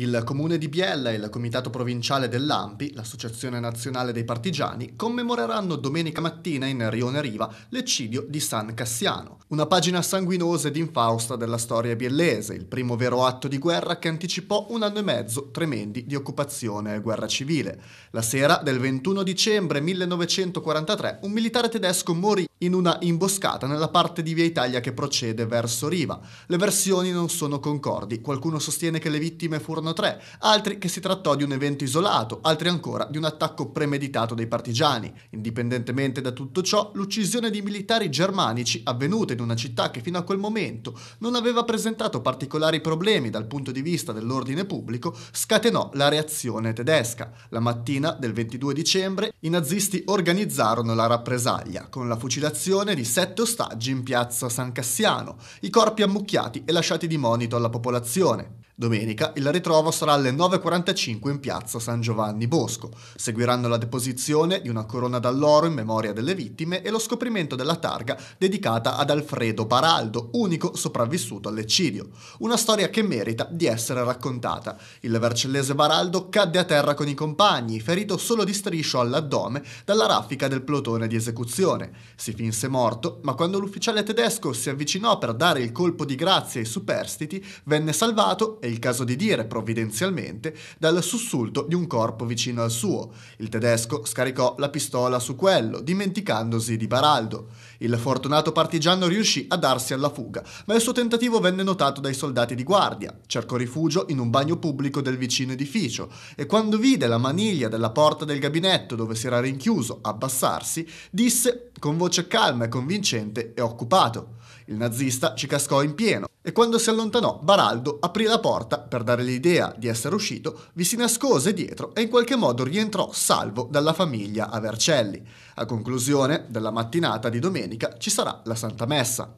Il comune di Biella e il comitato provinciale dell'AMPI, l'Associazione Nazionale dei Partigiani, commemoreranno domenica mattina in Rione Riva l'eccidio di San Cassiano, una pagina sanguinosa ed infausta della storia biellese, il primo vero atto di guerra che anticipò un anno e mezzo tremendi di occupazione e guerra civile. La sera del 21 dicembre 1943 un militare tedesco morì in una imboscata nella parte di Via Italia che procede verso Riva. Le versioni non sono concordi, qualcuno sostiene che le vittime furono tre, altri che si trattò di un evento isolato, altri ancora di un attacco premeditato dei partigiani. Indipendentemente da tutto ciò, l'uccisione di militari germanici avvenuta in una città che fino a quel momento non aveva presentato particolari problemi dal punto di vista dell'ordine pubblico, scatenò la reazione tedesca. La mattina del 22 dicembre i nazisti organizzarono la rappresaglia con la fucilazione liberazione di sette ostaggi in piazza San Cassiano, i corpi ammucchiati e lasciati di monito alla popolazione. Domenica il ritrovo sarà alle 9.45 in piazza San Giovanni Bosco. Seguiranno la deposizione di una corona d'alloro in memoria delle vittime e lo scoprimento della targa dedicata ad Alfredo Baraldo, unico sopravvissuto all'eccidio. Una storia che merita di essere raccontata. Il vercellese Baraldo cadde a terra con i compagni, ferito solo di striscio all'addome dalla raffica del plotone di esecuzione. Si finse morto, ma quando l'ufficiale tedesco si avvicinò per dare il colpo di grazia ai superstiti, venne salvato e il caso di dire provvidenzialmente, dal sussulto di un corpo vicino al suo. Il tedesco scaricò la pistola su quello, dimenticandosi di Baraldo. Il fortunato partigiano riuscì a darsi alla fuga, ma il suo tentativo venne notato dai soldati di guardia. Cercò rifugio in un bagno pubblico del vicino edificio e quando vide la maniglia della porta del gabinetto dove si era rinchiuso abbassarsi, disse con voce calma e convincente e occupato. Il nazista ci cascò in pieno e quando si allontanò Baraldo aprì la porta per dare l'idea di essere uscito, vi si nascose dietro e in qualche modo rientrò salvo dalla famiglia a Vercelli. A conclusione della mattinata di domenica ci sarà la Santa Messa.